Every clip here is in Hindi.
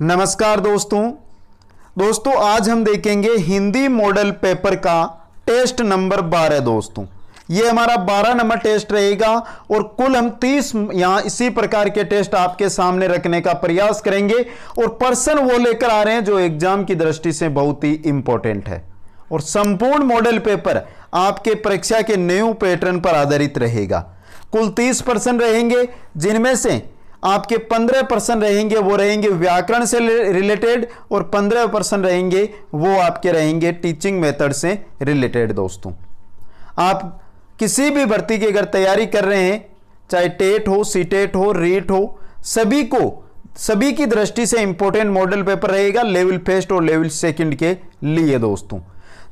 नमस्कार दोस्तों दोस्तों आज हम देखेंगे हिंदी मॉडल पेपर का टेस्ट नंबर बारह दोस्तों ये हमारा बारह नंबर टेस्ट रहेगा और कुल हम तीस यहाँ इसी प्रकार के टेस्ट आपके सामने रखने का प्रयास करेंगे और पर्सन वो लेकर आ रहे हैं जो एग्जाम की दृष्टि से बहुत ही इंपॉर्टेंट है और संपूर्ण मॉडल पेपर आपके परीक्षा के न्यू पैटर्न पर आधारित रहेगा कुल तीस पर्सन रहेंगे जिनमें से आपके पंद्रह परसेंट रहेंगे वो रहेंगे व्याकरण से रिलेटेड और पंद्रह परसेंट रहेंगे वो आपके रहेंगे टीचिंग मेथड से रिलेटेड दोस्तों आप किसी भी भर्ती की अगर तैयारी कर रहे हैं चाहे टेट हो सी टेट हो रीट हो सभी को सभी की दृष्टि से इंपॉर्टेंट मॉडल पेपर रहेगा लेवल फर्स्ट और लेवल सेकंड के लिए दोस्तों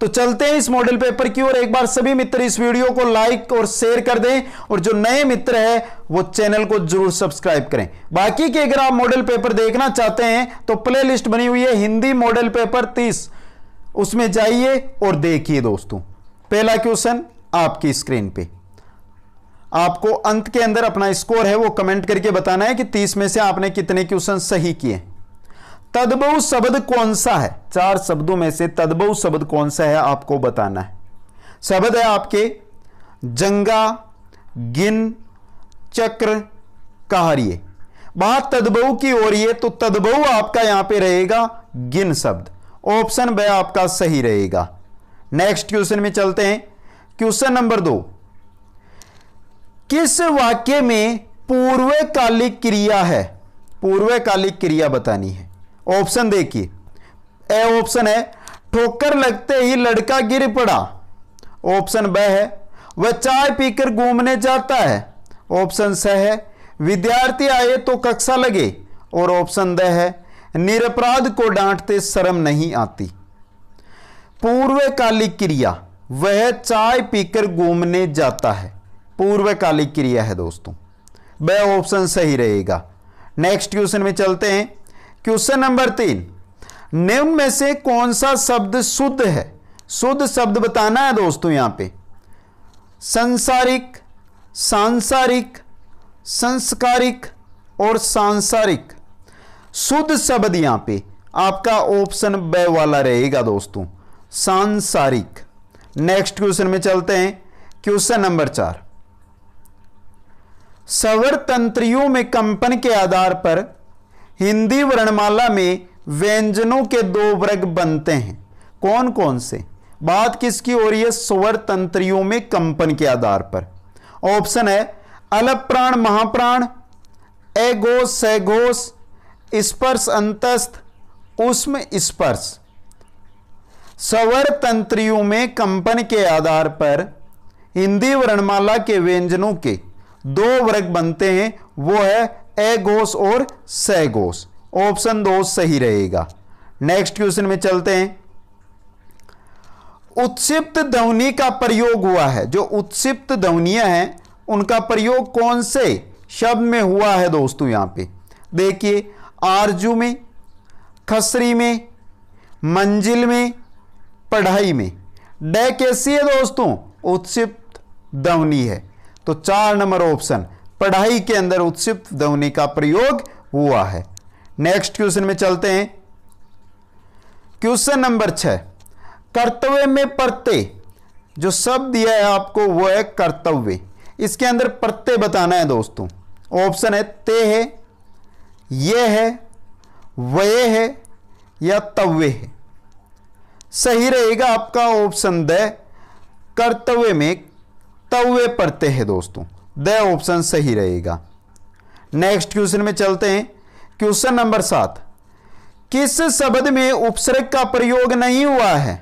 तो चलते हैं इस मॉडल पेपर की ओर एक बार सभी मित्र इस वीडियो को लाइक और शेयर कर दें और जो नए मित्र है वो चैनल को जरूर सब्सक्राइब करें बाकी के अगर आप मॉडल पेपर देखना चाहते हैं तो प्ले लिस्ट बनी हुई है हिंदी मॉडल पेपर तीस उसमें जाइए और देखिए दोस्तों पहला क्वेश्चन आपकी स्क्रीन पे आपको अंत के अंदर अपना स्कोर है वो कमेंट करके बताना है कि तीस में से आपने कितने क्वेश्चन सही किए तदबऊ शब्द कौन सा है चार शब्दों में से तदबऊ शब्द कौन सा है आपको बताना है शब्द है आपके जंगा गिन चक्र कहारिय बात तदबऊ की ओर ये तो तदबऊ आपका यहां पे रहेगा गिन शब्द ऑप्शन ब आपका सही रहेगा नेक्स्ट क्वेश्चन में चलते हैं क्वेश्चन नंबर दो किस वाक्य में पूर्वकालिक क्रिया है पूर्वकालिक क्रिया बतानी है ऑप्शन देखिए ए ऑप्शन है ठोकर लगते ही लड़का गिर पड़ा ऑप्शन ब है वह चाय पीकर घूमने जाता है ऑप्शन स है विद्यार्थी आए तो कक्षा लगे और ऑप्शन द है निरपराध को डांटते शर्म नहीं आती पूर्वकालिक क्रिया वह चाय पीकर घूमने जाता है पूर्वकालिक क्रिया है दोस्तों वह ऑप्शन सही रहेगा नेक्स्ट क्वेश्चन में चलते हैं क्वेश्चन नंबर तीन निम्न में से कौन सा शब्द शुद्ध है शुद्ध शब्द बताना है दोस्तों यहां पे संसारिक सांसारिक संस्कारिक और सांसारिक शुद्ध शब्द यहां पे आपका ऑप्शन ब वाला रहेगा दोस्तों सांसारिक नेक्स्ट क्वेश्चन में चलते हैं क्वेश्चन नंबर चार सवर तंत्रियों में कंपन के आधार पर हिंदी वर्णमाला में व्यंजनों के दो वर्ग बनते हैं कौन कौन से बात किसकी हो रही है स्वर तंत्रियों में कंपन के आधार पर ऑप्शन है अलप्राण महाप्राण एगोस सैगोस स्पर्श अंतस्थ उष्म स्पर्श स्वर तंत्रियों में कंपन के आधार पर हिंदी वर्णमाला के व्यंजनों के दो वर्ग बनते हैं वो है एगोस और सैगोस ऑप्शन दो सही रहेगा नेक्स्ट क्वेश्चन में चलते हैं उत्सिप्त ध्वनि का प्रयोग हुआ है जो उत्सिप्त ध्वनिया है उनका प्रयोग कौन से शब्द में हुआ है दोस्तों यहां पे देखिए आरजू में खसरी में मंजिल में पढ़ाई में डे कैसी है दोस्तों उत्सिप्त ध्वनि है तो चार नंबर ऑप्शन पढ़ाई के अंदर उत्सिप्त ध्वनि का प्रयोग हुआ है नेक्स्ट क्वेश्चन में चलते हैं क्वेश्चन नंबर छह कर्तव्य में प्रत्यय जो शब्द दिया है आपको वो है कर्तव्य इसके अंदर प्रत्यय बताना है दोस्तों ऑप्शन है ते है ये है वय है या तव्य है सही रहेगा आपका ऑप्शन द कर्तव्य में तव्य प्रत्यय है दोस्तों द ऑप्शन सही रहेगा नेक्स्ट क्वेश्चन में चलते हैं क्वेश्चन नंबर सात किस शब्द में उपसर्ग का प्रयोग नहीं हुआ है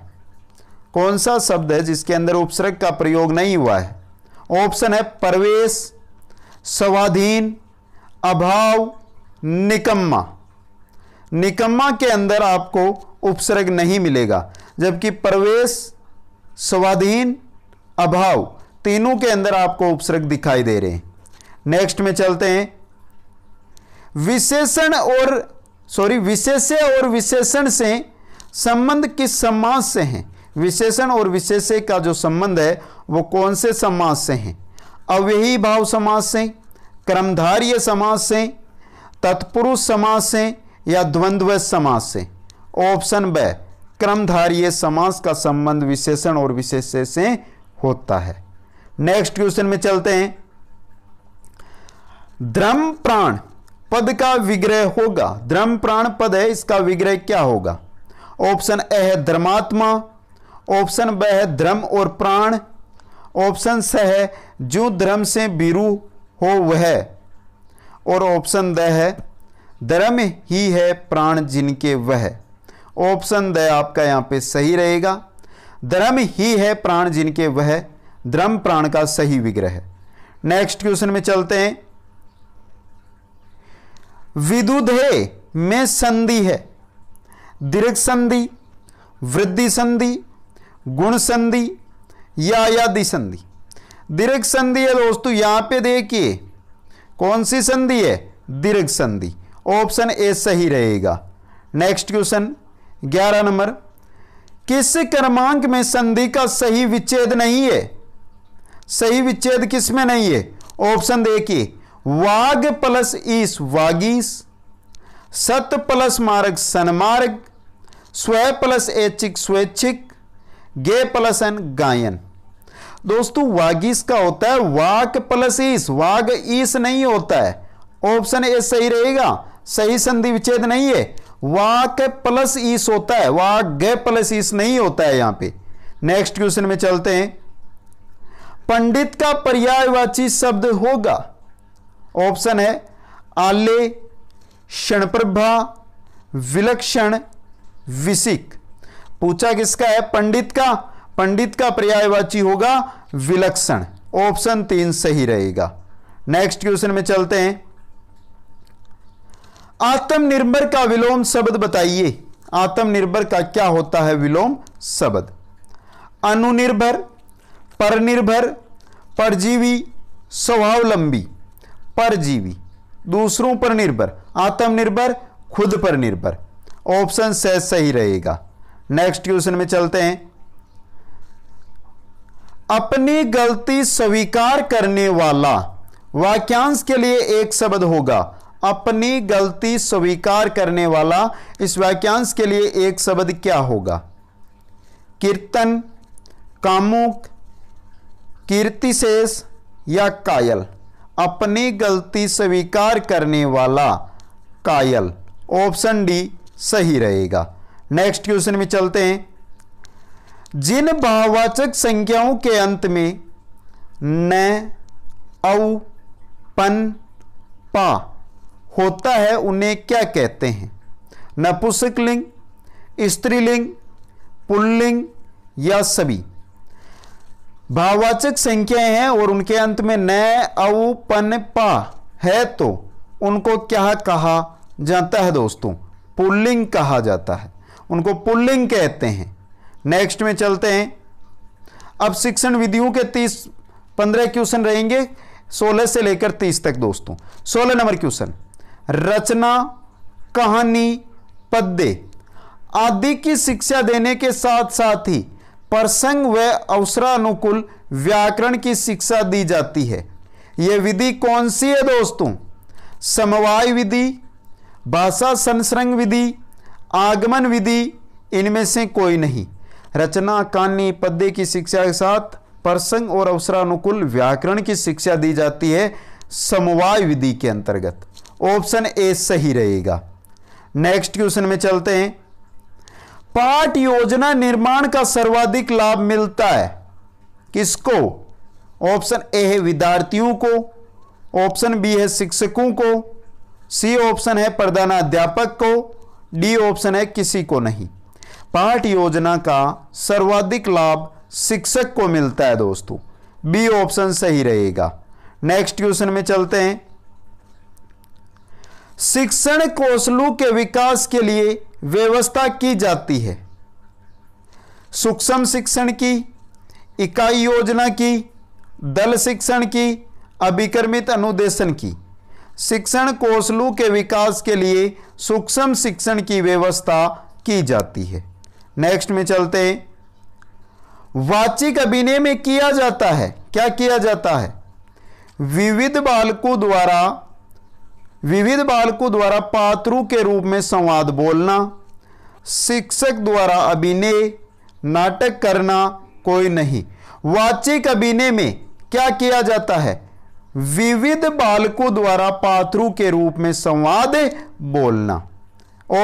कौन सा शब्द है जिसके अंदर उपसर्ग का प्रयोग नहीं हुआ है ऑप्शन है प्रवेश स्वाधीन अभाव निकम्मा निकम्मा के अंदर आपको उपसर्ग नहीं मिलेगा जबकि प्रवेश स्वाधीन अभाव तीनों के अंदर आपको उपसर्ग दिखाई दे रहे हैं नेक्स्ट में चलते हैं विशेषण और सॉरी विशेष्य और विशेषण से संबंध किस समाज से हैं विशेषण और विशेष्य का जो संबंध है वो कौन से समाज से हैं अव्ययी भाव समाज से क्रमधार्य समाज से तत्पुरुष समाज से या द्वंद्व समाज से ऑप्शन ब क्रमधार्य समास का संबंध विशेषण और विशेष्य से होता है नेक्स्ट क्वेश्चन में चलते हैं ध्रम प्राण पद का विग्रह होगा ध्रम प्राण पद है इसका विग्रह क्या होगा ऑप्शन ए है धर्मात्मा ऑप्शन ब है धर्म और प्राण ऑप्शन स है जो धर्म से बिरु हो वह और ऑप्शन द है धर्म ही है प्राण जिनके वह ऑप्शन द आपका यहां पे सही रहेगा धर्म ही है प्राण जिनके वह द्रम प्राण का सही विग्रह है नेक्स्ट क्वेश्चन में चलते हैं विदुधे में संधि है दीर्घ संधि वृद्धि संधि गुण संधि या यादि संधि दीर्घ संधि है दोस्तों यहां पे देखिए कौन सी संधि है दीर्घ संधि ऑप्शन ए सही रहेगा नेक्स्ट क्वेश्चन ग्यारह नंबर किस क्रमांक में संधि का सही विच्छेद नहीं है सही विच्छेद किसमें नहीं है ऑप्शन देखिए वाग प्लस ईस वागीस सत प्लस मार्ग सनमार्ग स्व प्लस ऐच्छिक स्वेच्छिक गे प्लस एन गायन दोस्तों वागीस का होता है वाक प्लस ईस वाग ईस नहीं होता है ऑप्शन ए सही रहेगा सही संधि विच्छेद नहीं है वाक प्लस ईस होता है वाक गे प्लस ईस नहीं होता है यहां पे नेक्स्ट क्वेश्चन में चलते हैं पंडित का पर्यायवाची शब्द होगा ऑप्शन है आले क्षणप्रभा विलक्षण विशिक पूछा किसका है पंडित का पंडित का पर्यायवाची होगा विलक्षण ऑप्शन तीन सही रहेगा नेक्स्ट क्वेश्चन में चलते हैं आत्मनिर्भर का विलोम शब्द बताइए आत्मनिर्भर का क्या होता है विलोम शब्द अनुनिर्भर पर निर्भर परजीवी स्वावलंबी परजीवी दूसरों पर निर्भर आत्मनिर्भर खुद पर निर्भर ऑप्शन से सही रहेगा नेक्स्ट क्वेश्चन में चलते हैं अपनी गलती स्वीकार करने वाला वाक्यांश के लिए एक शब्द होगा अपनी गलती स्वीकार करने वाला इस वाक्यांश के लिए एक शब्द क्या होगा कीर्तन कामुक कीर्तिशेष या कायल अपनी गलती स्वीकार करने वाला कायल ऑप्शन डी सही रहेगा नेक्स्ट क्वेश्चन में चलते हैं जिन भाववाचक संख्याओं के अंत में न औ पन पा होता है उन्हें क्या कहते हैं नपुंसकलिंग स्त्रीलिंग पुल्लिंग या सभी भाववाचक संख्याएं हैं और उनके अंत में न अवपन पा है तो उनको क्या कहा जाता है दोस्तों पुल्लिंग कहा जाता है उनको पुल्लिंग कहते हैं नेक्स्ट में चलते हैं अब शिक्षण विधियों के तीस पंद्रह क्वेश्चन रहेंगे सोलह से लेकर तीस तक दोस्तों सोलह नंबर क्वेश्चन रचना कहानी पद्य आदि की शिक्षा देने के साथ साथ ही प्रसंग व अवसरानुकूल व्याकरण की शिक्षा दी जाती है ये विधि कौन सी है दोस्तों समवाय विधि भाषा संसरंग विधि आगमन विधि इनमें से कोई नहीं रचना कानी पद्य की शिक्षा के साथ प्रसंग और अवसरानुकूल व्याकरण की शिक्षा दी जाती है समवाय विधि के अंतर्गत ऑप्शन ए सही रहेगा नेक्स्ट क्वेश्चन में चलते हैं पाठ योजना निर्माण का सर्वाधिक लाभ मिलता है किसको ऑप्शन ए है विद्यार्थियों को ऑप्शन बी है शिक्षकों को सी ऑप्शन है प्रधानाध्यापक को डी ऑप्शन है किसी को नहीं पाठ योजना का सर्वाधिक लाभ शिक्षक को मिलता है दोस्तों बी ऑप्शन सही रहेगा नेक्स्ट क्वेश्चन में चलते हैं शिक्षण कौशलों के विकास के लिए व्यवस्था की जाती है सूक्ष्म शिक्षण की इकाई योजना की दल शिक्षण की अभिक्रमित अनुदेशन की शिक्षण कौशलों के विकास के लिए सूक्ष्म शिक्षण की व्यवस्था की जाती है नेक्स्ट में चलते वाचिक अभिनय में किया जाता है क्या किया जाता है विविध बालकों द्वारा विविध बालकों द्वारा पात्रों के रूप में संवाद बोलना शिक्षक द्वारा अभिनय नाटक करना कोई नहीं वाचिक अभिनय में क्या किया जाता है विविध बालकों द्वारा पात्रों के रूप में संवाद बोलना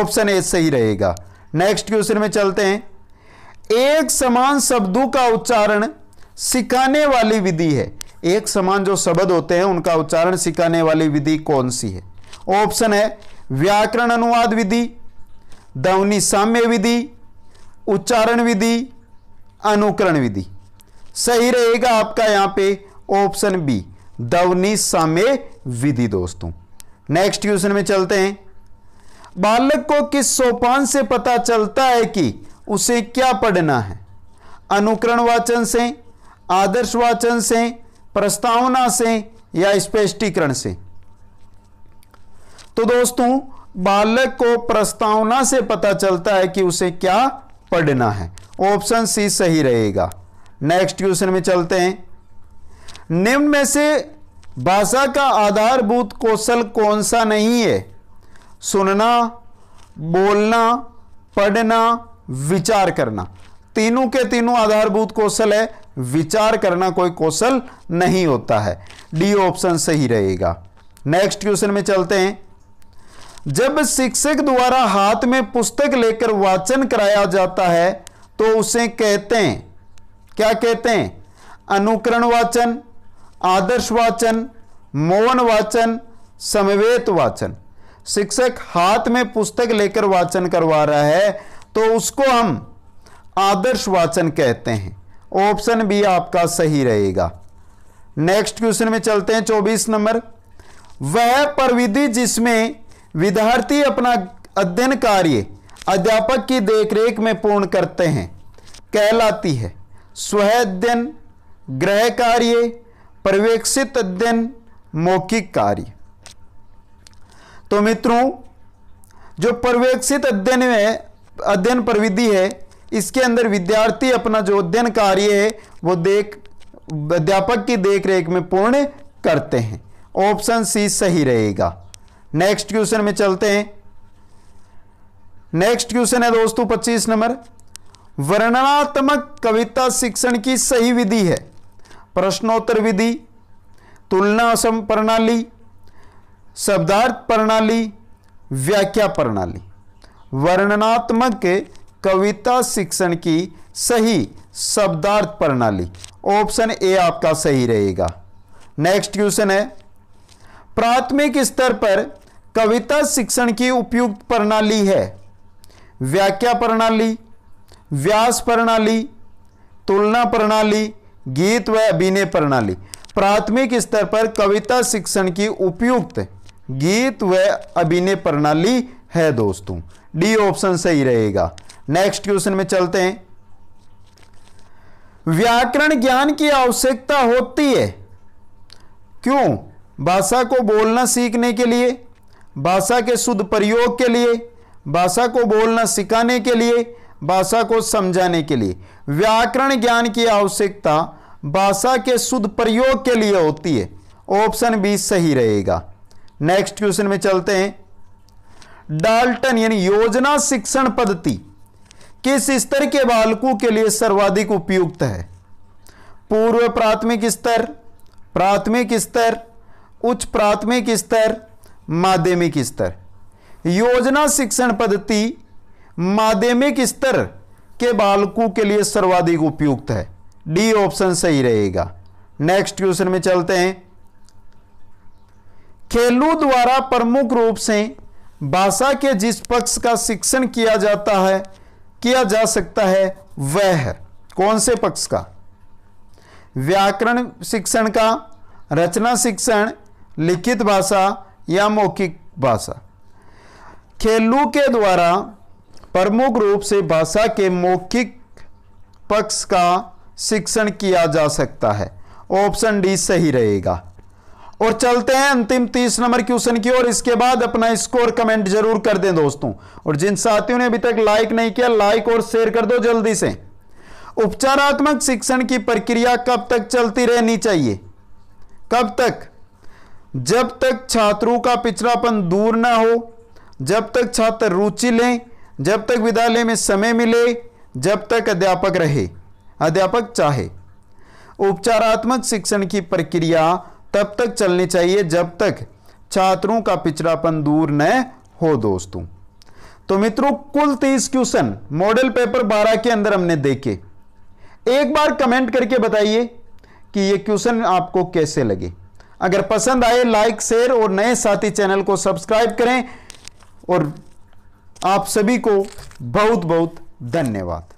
ऑप्शन ए सही रहेगा नेक्स्ट क्वेश्चन में चलते हैं एक समान शब्दों का उच्चारण सिखाने वाली विधि है एक समान जो शब्द होते हैं उनका उच्चारण सिखाने वाली विधि कौन सी है ऑप्शन है व्याकरण अनुवाद विधि ध्वनि साम्य विधि उच्चारण विधि अनुकरण विधि सही रहेगा आपका यहां पे ऑप्शन बी ध्वनि साम्य विधि दोस्तों नेक्स्ट क्वेश्चन में चलते हैं बालक को किस सोपान से पता चलता है कि उसे क्या पढ़ना है अनुकरण वाचन से आदर्श वाचन से प्रस्तावना से या स्पष्टीकरण से तो दोस्तों बालक को प्रस्तावना से पता चलता है कि उसे क्या पढ़ना है ऑप्शन सी सही रहेगा नेक्स्ट क्वेश्चन में चलते हैं निम्न में से भाषा का आधारभूत कौशल कौन सा नहीं है सुनना बोलना पढ़ना विचार करना तीनों के तीनों आधारभूत कौशल है विचार करना कोई कौशल नहीं होता है डी ऑप्शन सही रहेगा नेक्स्ट क्वेश्चन में चलते हैं जब शिक्षक द्वारा हाथ में पुस्तक लेकर वाचन कराया जाता है तो उसे कहते हैं क्या कहते हैं अनुकरण वाचन आदर्श वाचन मौन वाचन समवेत वाचन शिक्षक हाथ में पुस्तक लेकर वाचन करवा रहा है तो उसको हम आदर्श वाचन कहते हैं ऑप्शन बी आपका सही रहेगा नेक्स्ट क्वेश्चन में चलते हैं चौबीस नंबर वह प्रविधि जिसमें विद्यार्थी अपना अध्ययन कार्य अध्यापक की देखरेख में पूर्ण करते हैं कहलाती है स्व अध्ययन ग्रह कार्य पर्यवेक्षित अध्ययन मौखिक कार्य तो मित्रों जो पर्यवेक्षित अध्ययन में अध्ययन प्रविधि है इसके अंदर विद्यार्थी अपना जो अध्ययन कार्य है वो देख अध्यापक की देखरेख में पूर्ण करते हैं ऑप्शन सी सही रहेगा नेक्स्ट क्वेश्चन में चलते हैं नेक्स्ट क्वेश्चन है दोस्तों 25 नंबर वर्णनात्मक कविता शिक्षण की सही विधि है प्रश्नोत्तर विधि तुलना सम प्रणाली शब्दार्थ प्रणाली व्याख्या प्रणाली वर्णनात्मक कविता शिक्षण की सही शब्दार्थ प्रणाली ऑप्शन ए आपका सही रहेगा नेक्स्ट क्वेश्चन है प्राथमिक स्तर पर कविता शिक्षण की उपयुक्त प्रणाली है व्याख्या प्रणाली व्यास प्रणाली तुलना प्रणाली गीत व अभिनय प्रणाली प्राथमिक स्तर पर कविता शिक्षण की उपयुक्त गीत व अभिनय प्रणाली है दोस्तों डी ऑप्शन सही रहेगा नेक्स्ट क्वेश्चन में चलते हैं व्याकरण ज्ञान की आवश्यकता होती है क्यों भाषा को बोलना सीखने के लिए भाषा के शुद्ध प्रयोग के लिए भाषा को बोलना सिखाने के लिए भाषा को समझाने के लिए व्याकरण ज्ञान की आवश्यकता भाषा के शुद्ध प्रयोग के लिए होती है ऑप्शन बी सही रहेगा नेक्स्ट क्वेश्चन में चलते हैं डाल्टन यानी योजना शिक्षण पद्धति किस स्तर के बालकों के लिए सर्वाधिक उपयुक्त है पूर्व प्राथमिक स्तर प्राथमिक स्तर उच्च प्राथमिक स्तर माध्यमिक स्तर योजना शिक्षण पद्धति माध्यमिक स्तर के बालकों के लिए सर्वाधिक उपयुक्त है डी ऑप्शन सही रहेगा नेक्स्ट क्वेश्चन में चलते हैं खेलों द्वारा प्रमुख रूप से भाषा के जिस पक्ष का शिक्षण किया जाता है किया जा सकता है वह कौन से पक्ष का व्याकरण शिक्षण का रचना शिक्षण लिखित भाषा या मौखिक भाषा खेलू के द्वारा प्रमुख रूप से भाषा के मौखिक पक्ष का शिक्षण किया जा सकता है ऑप्शन डी सही रहेगा और चलते हैं अंतिम तीस नंबर क्वेश्चन की ओर इसके बाद अपना स्कोर कमेंट जरूर कर दें दोस्तों और जिन साथियों ने अभी तक लाइक नहीं किया लाइक और शेयर कर दो जल्दी से उपचारात्मक शिक्षण की प्रक्रिया कब तक चलती रहनी चाहिए कब तक जब तक छात्रों का पिछड़ापन दूर ना हो जब तक छात्र रुचि लें जब तक विद्यालय में समय मिले जब तक अध्यापक रहे अध्यापक चाहे उपचारात्मक शिक्षण की प्रक्रिया तब तक चलनी चाहिए जब तक छात्रों का पिछड़ापन दूर न हो दोस्तों तो मित्रों कुल तीस क्वेश्चन मॉडल पेपर बारह के अंदर हमने देखे एक बार कमेंट करके बताइए कि ये क्वेश्चन आपको कैसे लगे अगर पसंद आए लाइक शेयर और नए साथी चैनल को सब्सक्राइब करें और आप सभी को बहुत बहुत धन्यवाद